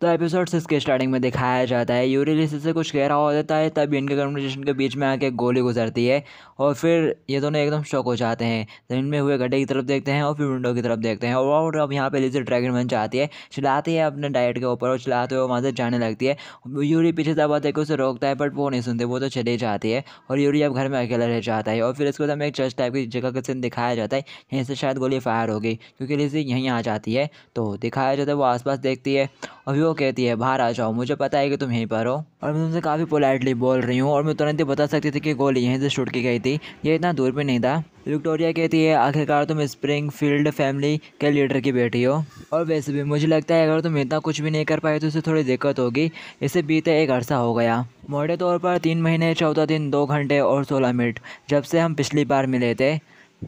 तो episode six के starting में दिखाया जाता है यूरिलिस से कुछ कह रहा हो जाता है तब इनके कम्युनिकेशन के बीच में आके गोली गुजरती है और फिर ये दोनों एकदम शौक हो जाते हैं जमीन तो में हुए गड्ढे की तरफ देखते हैं और फिर विंडो की तरफ देखते हैं और अब यहाँ पे लिजर ड्रैगन बन जाती है चिल्लाती है अपने डाइट के ऊपर और चिल्लाते हुए वहाँ से जाने लगती है यूरी पीछे तब आते उसे रोकता है बट वो नहीं सुनते वो तो चली जाती है और यूरी अब घर में अकेला रह जाता है और फिर इसके बाद तो एक चर्च टाइप की जगह का सीन दिखाया जाता है यहीं से शायद गोली फायर होगी क्योंकि लिजी यहीं आ जाती है तो दिखाया जाता है वो आसपास देखती है और वो कहती है बाहर आ जाओ मुझे पता है कि तुम यहीं पर हो और मैं तुमसे काफ़ी पोलाइटली बोल रही हूँ और मैं तुरंत ही बता सकती थी कि गोली यहीं से छुट की गई थी ये इतना दूर भी नहीं था विक्टोरिया कहती है आखिरकार तुम स्प्रिंग फील्ड फैमिली के लीडर की बेटी हो और वैसे भी मुझे लगता है अगर तुम इतना कुछ भी नहीं कर पाए तो इसे थोड़ी दिक्कत होगी इसे बीते एक अरसा हो गया मोटे तौर पर तीन महीने चौदह दिन दो घंटे और सोलह मिनट जब से हम पिछली बार मिले थे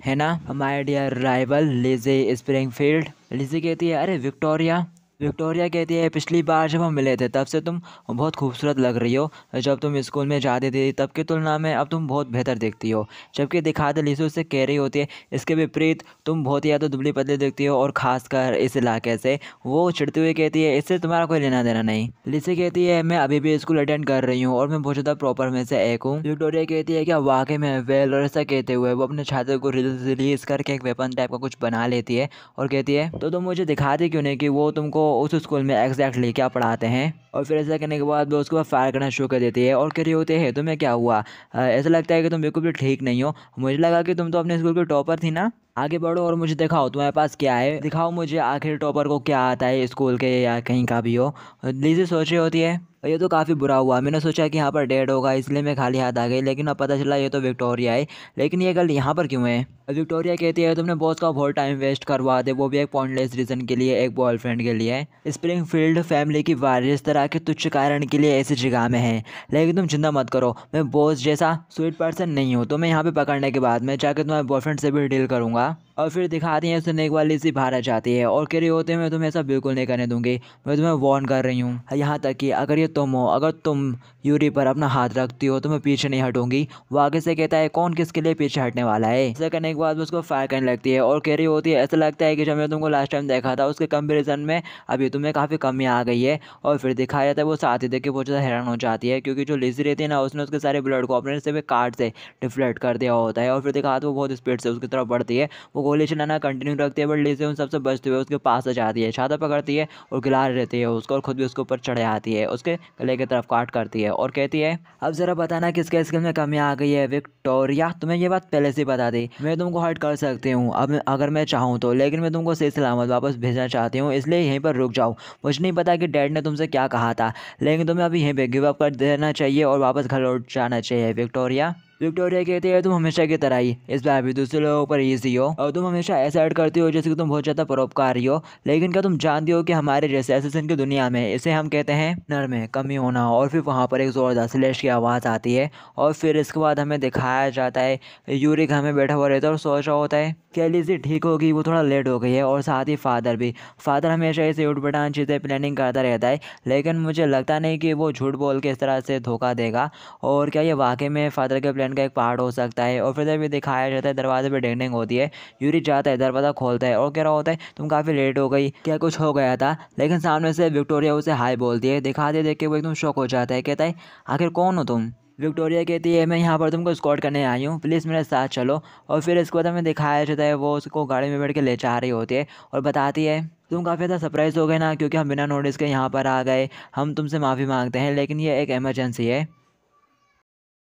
है ना हमारे dear rival Lizzie Springfield Lizzie कहती है अरे विक्टोरिया विक्टोरिया कहती है पिछली बार जब हम मिले थे तब से तुम बहुत खूबसूरत लग रही हो जब तुम स्कूल में जाती थी तब की तुलना में अब तुम बहुत बेहतर दिखती हो जबकि दिखाते लीसू उससे कह रही होती है इसके विपरीत तुम बहुत ही ज़्यादा दुबली पतली दिखती हो और ख़ासकर इस इलाके से वो चिड़ते हुए कहती है इससे तुम्हारा कोई लेना देना नहीं लिसी कहती है मैं अभी भी स्कूल अटेंड कर रही हूँ और मैं बहुत ज़्यादा प्रॉपर में से एक हूँ विक्टोरिया कहती है कि वाकई में वेल और ऐसा कहते हुए वो अपने छात्र को रिलीज करके एक वेपन टाइप का कुछ बना लेती है और कहती है तो तुम मुझे दिखाती क्यों नहीं कि वो तुमको उस स्कूल में एग्जैक्टली क्या पढ़ाते हैं और फिर ऐसा करने के बाद वो उसको फायर करना शुरू कर देती है और कह रही होते है तुम्हें क्या हुआ ऐसा लगता है कि तुम बिल्कुल भी ठीक नहीं हो मुझे लगा कि तुम तो अपने स्कूल के टॉपर थी ना आगे बढ़ो और मुझे दिखाओ तुम्हारे पास क्या है दिखाओ मुझे आखिर टॉपर को क्या आता है स्कूल के या कहीं का भी हो लीजिए रही होती है ये तो काफ़ी बुरा हुआ मैंने सोचा कि यहाँ पर डेड होगा इसलिए मैं खाली हाथ आ गई लेकिन अब पता चला ये तो विक्टोरिया है लेकिन ये गल यहाँ पर क्यों है विक्टोरिया कहती है तुमने बॉस का बहुत टाइम वेस्ट करवा दे वो भी एक पॉइंटलेस रीज़न के लिए एक बॉयफ्रेंड के लिए स्प्रिंग फील्ड फैमिली की वायरस तरह के तुच्छ कारण के लिए ऐसी जगह में है लेकिन तुम चिंता मत करो मैं बॉस जैसा स्वीट पर्सन नहीं हूँ तो मैं यहाँ पर पकड़ने के बाद मैं जाकर तुम्हारे बॉयफ्रेंड से भी डील करूँगा होगा और फिर दिखाती हैं सुनने एक वाली सी बाहर आ जाती है और कह रही होते हैं मैं तुम्हें ऐसा बिल्कुल नहीं करने दूंगी मैं तुम्हें वॉर्न कर रही हूँ यहाँ तक कि अगर ये तुम हो अगर तुम यूरी पर अपना हाथ रखती हो तो मैं पीछे नहीं हटूंगी वो आगे से कहता है कौन किसके लिए पीछे हटने वाला है ऐसा करने के बाद उसको फायर करने लगती है और कह रही होती है ऐसा लगता है कि जब मैं तुमको लास्ट टाइम देखा था उसके कंपेरिजन में अभी तुम्हें काफ़ी कमी आ गई है और फिर दिखाया जाता है वो साथ ही देख के बहुत ज़्यादा हैरान हो जाती है क्योंकि जो लिजी रहती है ना उसने उसके सारे ब्लड को अपने से भी कार्ड से डिफ्लेक्ट कर दिया होता है और फिर दिखाते वो बहुत स्पीड से उसकी तरफ बढ़ती है है वो गोली चलाना कंटिन्यू रखती है बट लीजिए उन सबसे बचते हुए उसके पास आ जाती है छाता पकड़ती है और गिला रहती है उसको और खुद भी उसके ऊपर चढ़ जाती है उसके गले की तरफ काट करती है और कहती है अब ज़रा बताना किसके स्किल में कमी आ गई है विक्टोरिया तुम्हें ये बात पहले से बता दी मैं तुमको हर्ट कर सकती हूँ अब अगर मैं चाहूँ तो लेकिन मैं तुमको सही सलामत वापस भेजना चाहती हूँ इसलिए यहीं पर रुक जाओ मुझे नहीं पता कि डैड ने तुमसे क्या कहा था लेकिन तुम्हें अभी यहीं पर गिव अप कर देना चाहिए और वापस घर लौट जाना चाहिए विक्टोरिया विक्टोरिया कहती है तुम हमेशा की तरह ही इस बार भी दूसरे लोगों पर ईजी हो और तुम हमेशा ऐसा ऐड करती हो जैसे कि तुम बहुत ज़्यादा परोपकारी हो लेकिन क्या तुम जानती हो कि हमारे जैसे एसेसन की दुनिया में इसे हम कहते हैं नर में कमी होना और फिर वहाँ पर एक ज़ोरदार स्लेश की आवाज़ आती है और फिर इसके बाद हमें दिखाया जाता है यूरिक हमें बैठा हुआ रहता है और सोच रहा होता है कैली से ठीक होगी वो थोड़ा लेट हो गई है और साथ ही फादर भी फादर हमेशा ऐसे उठ बटान चीज़ें प्लानिंग करता रहता है लेकिन मुझे लगता नहीं कि वो झूठ बोल के इस तरह से धोखा देगा और क्या ये वाकई में फादर के प्लान टन का एक पहाड़ हो सकता है और फिर भी दिखाया जाता है दरवाजे पर डेंग होती है यूरी जाता है दरवाज़ा खोलता है और कह रहा होता है तुम काफ़ी लेट हो गई क्या कुछ हो गया था लेकिन सामने से विक्टोरिया उसे हाई बोलती है दिखा दे देख के वो एकदम शौक हो जाता है कहता है आखिर कौन हो तुम विक्टोरिया कहती है मैं यहाँ पर तुमको स्कॉट करने आई हूँ प्लीज़ मेरे साथ चलो और फिर इसके बाद हमें दिखाया जाता है वो उसको गाड़ी में बैठ के ले जा रही होती है और बताती है तुम काफ़ी ज़्यादा सरप्राइज़ हो गए ना क्योंकि हम बिना नोटिस के यहाँ पर आ गए हम तुमसे माफ़ी मांगते हैं लेकिन ये एक एमरजेंसी है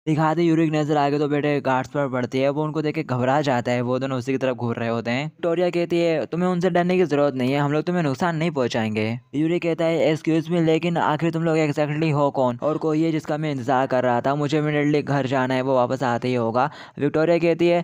दिखाते यूरिक नजर आगे तो बेटे गार्ड्स पर पड़ती है वो उनको देख के घबरा जाता है वो दोनों उसी की तरफ घूर रहे होते हैं टोरिया कहती है तुम्हें उनसे डरने की जरूरत नहीं है हम लोग तुम्हें नुकसान नहीं पहुंचाएंगे यूरिक कहता है एक्सक्यूज मी लेकिन आखिर तुम लोग एक्जैक्टली हो कौन और कोई है जिसका मैं इंतजार कर रहा था मुझे इमिडियटली घर जाना है वो वापस आते ही होगा विक्टोरिया कहती है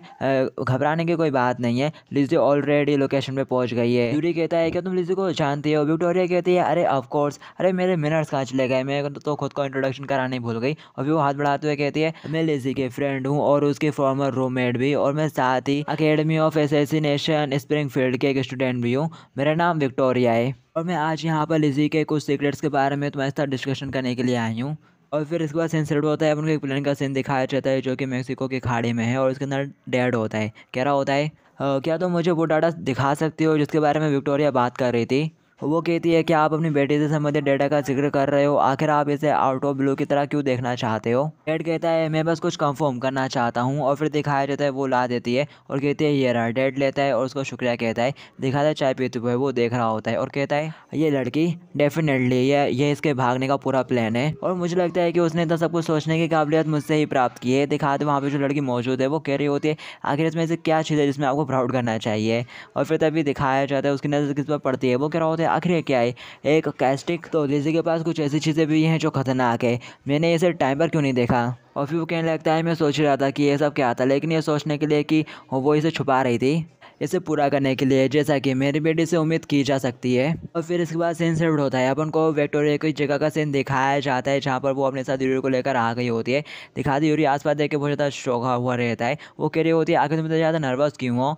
घबराने की कोई बात नहीं है लिजी ऑलरेडी लोकेशन पे पहुँच गई है यूरी कहता है क्या तुम लिजी को जानती हो विक्टोरिया कहती है अरे ऑफकोर्स अरे मेरे मिनट्स कहाँ चले गए मैं तो खुद को इंट्रोडक्शन कराने भूल गई और वो हाथ बढ़ाते हुए कहती है है मैं लेसी के फ्रेंड हूँ और उसके फॉर्मर रूममेट भी और मैं साथ ही अकेडमी ऑफ स्प्रिंग फील्ड के एक स्टूडेंट भी हूँ मेरा नाम विक्टोरिया है और मैं आज यहाँ पर लिजी के कुछ सीक्रेट्स के बारे में तुम्हारे साथ डिस्कशन करने के लिए आई हूँ और फिर इसके बाद सीन होता है उनको एक प्लेन का सीन दिखाया जाता है जो कि मैक्सिको के खाड़ी में है और उसके अंदर डेड होता है कह रहा होता है क्या तुम तो मुझे वो डाटा दिखा सकती हो जिसके बारे में विक्टोरिया बात कर रही थी वो कहती है कि आप अपनी बेटी से संबंधित डेटा का जिक्र कर रहे हो आखिर आप इसे आउट ऑफ ब्लू की तरह क्यों देखना चाहते हो डेड कहता है मैं बस कुछ कंफर्म करना चाहता हूँ और फिर दिखाया जाता है वो ला देती है और कहती है ये रहा डेड लेता है और उसको शुक्रिया कहता है दिखाता है चाय पीते हुए वो देख रहा होता है और कहता है ये लड़की डेफिनेटली ये ये इसके भागने का पूरा प्लान है और मुझे लगता है कि उसने इतना तो सब कुछ सोचने की काबिलियत मुझसे ही प्राप्त की है दिखाते वहाँ पर जो लड़की मौजूद है वो कह रही होती है आखिर इसमें से क्या चीज़ है जिसमें आपको प्राउड करना चाहिए और फिर तभी दिखाया जाता है उसकी नज़र किस पर पड़ती है वो कह रहा होता है आखिर क्या है एक कैस्टिक तो लेजी के पास कुछ ऐसी चीज़ें भी हैं जो खतरनाक है मैंने इसे टाइम पर क्यों नहीं देखा और फिर वो कहने लगता है मैं सोच रहा था कि ये सब क्या था लेकिन ये सोचने के लिए कि वो इसे छुपा रही थी इसे पूरा करने के लिए जैसा कि मेरी बेटी से उम्मीद की जा सकती है और फिर इसके बाद सीन सेट होता है अपन को विक्टोरिया की जगह का सीन दिखाया जाता है जहाँ पर वो अपने साथ यूरी को लेकर आ गई होती है दिखाती यूरी आसपास देख के बहुत ज़्यादा शौका हुआ रहता है वो कह रही होती है आखिर तुम तो ज़्यादा नर्वस क्यों हो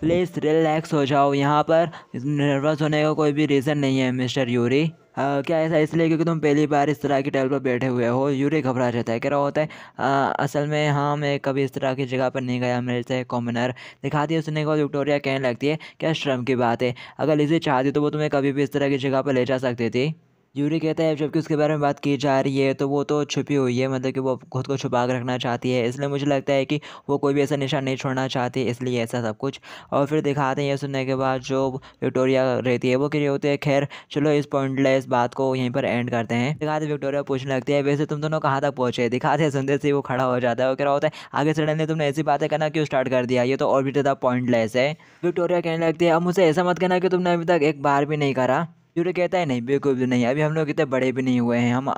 प्लीज़ रिलैक्स हो जाओ यहाँ पर नर्वस होने का कोई भी रीज़न नहीं है मिस्टर यूरी आ, क्या ऐसा इसलिए क्योंकि तुम पहली बार इस तरह की टेबल पर बैठे हुए हो यूरी घबरा जाता है कह रहा होता है आ, असल में हाँ मैं कभी इस तरह की जगह पर नहीं गया मेरे से कॉमनर दिखाती है के को विक्टोरिया कहने लगती है क्या श्रम की बात है अगर इसे चाहती तो वो तुम्हें कभी भी इस तरह की जगह पर ले जा सकती थी यूरी कहता है जबकि उसके बारे में बात की जा रही है तो वो तो छुपी हुई है मतलब कि वो खुद को छुपा कर रखना चाहती है इसलिए मुझे लगता है कि वो कोई भी ऐसा निशान नहीं छोड़ना चाहती इसलिए ऐसा सब कुछ और फिर दिखाते हैं ये सुनने के बाद जो विक्टोरिया रहती है वो कह होती है खैर चलो इस पॉइंटलेस बात को यहीं पर एंड करते हैं दिखाते विक्टोरिया पूछने लगती है वैसे तुम दोनों कहाँ तक पहुँचे दिखाते हैं सुनते से वो खड़ा हो जाता है वो क्या होता है आगे सडनली तुमने ऐसी बातें करना क्यों स्टार्ट कर दिया ये तो और भी ज़्यादा पॉइंटलेस है विक्टोरिया कहने लगती है अब मुझे ऐसा मत कहना कि तुमने अभी तक एक बार भी नहीं करा यूरो कहता है नहीं बिल्कुल भी नहीं अभी हम लोग इतने बड़े भी नहीं हुए हैं हम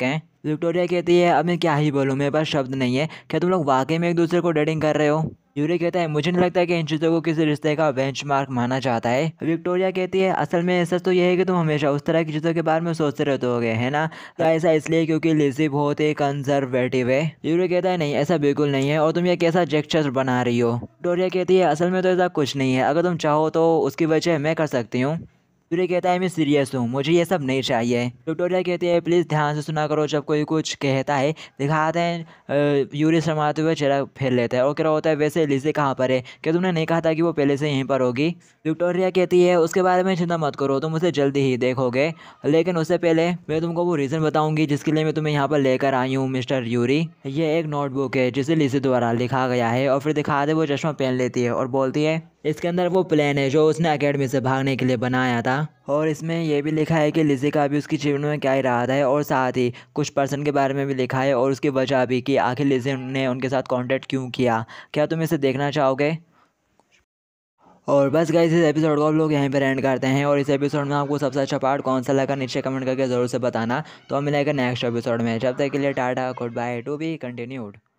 के हैं विक्टोरिया कहती है अब मैं क्या ही बोलूँ मेरे पास शब्द नहीं है क्या तुम लोग वाकई में एक दूसरे को डेटिंग कर रहे हो यूरी कहता है मुझे नहीं लगता है कि इन चीज़ों को किसी रिश्ते का बेंच मार्क माना जाता है विक्टोरिया कहती है असल में ऐसा तो यह है कि तुम हमेशा उस तरह की चीज़ों के बारे में सोचते रहते हो गए है ना तो ऐसा इसलिए क्योंकि लिजी बहुत ही कंजर्वेटिव है यूरी कहता है नहीं ऐसा बिल्कुल नहीं है और तुम ये कैसा जेक्चर बना रही हो विक्टोरिया कहती है असल में तो ऐसा कुछ नहीं है अगर तुम चाहो तो उसकी वजह मैं कर सकती हूँ सूर्य कहता है मैं सीरियस हूँ मुझे ये सब नहीं चाहिए विक्टोरिया कहती है प्लीज़ ध्यान से सुना करो जब कोई कुछ कहता है दिखाते हैं यूरी शर्माते हुए चेहरा फेर लेता है और क्या होता है वैसे लिजे कहाँ पर है क्या तुमने नहीं कहा था कि वो पहले से यहीं पर होगी विक्टोरिया कहती है उसके बारे में चिंता मत करो तुम उसे जल्दी ही देखोगे लेकिन उससे पहले मैं तुमको वो रीज़न बताऊँगी जिसके लिए मैं तुम्हें यहाँ पर लेकर आई हूँ मिस्टर यूरी ये एक नोटबुक है जिसे लिजी द्वारा लिखा गया है और फिर दिखाते वो चश्मा पहन लेती है और बोलती है इसके अंदर वो प्लान है जो उसने अकेडमी से भागने के लिए बनाया था और इसमें यह भी लिखा है कि लिजी का भी उसकी जीवन में क्या ही रहा था और साथ ही कुछ पर्सन के बारे में भी लिखा है और उसकी वजह भी कि आखिर लिजी ने उनके साथ कॉन्टेक्ट क्यों किया क्या तुम इसे देखना चाहोगे और बस गए इस एपिसोड को आप लोग यहीं पर एंड करते हैं और इस एपिसोड में आपको सबसे अच्छा पार्ट कौन सा लगा नीचे कमेंट करके ज़रूर से बताना तो हम मिलेगा नेक्स्ट एपिसोड में जब तक के लिए tata goodbye to be continued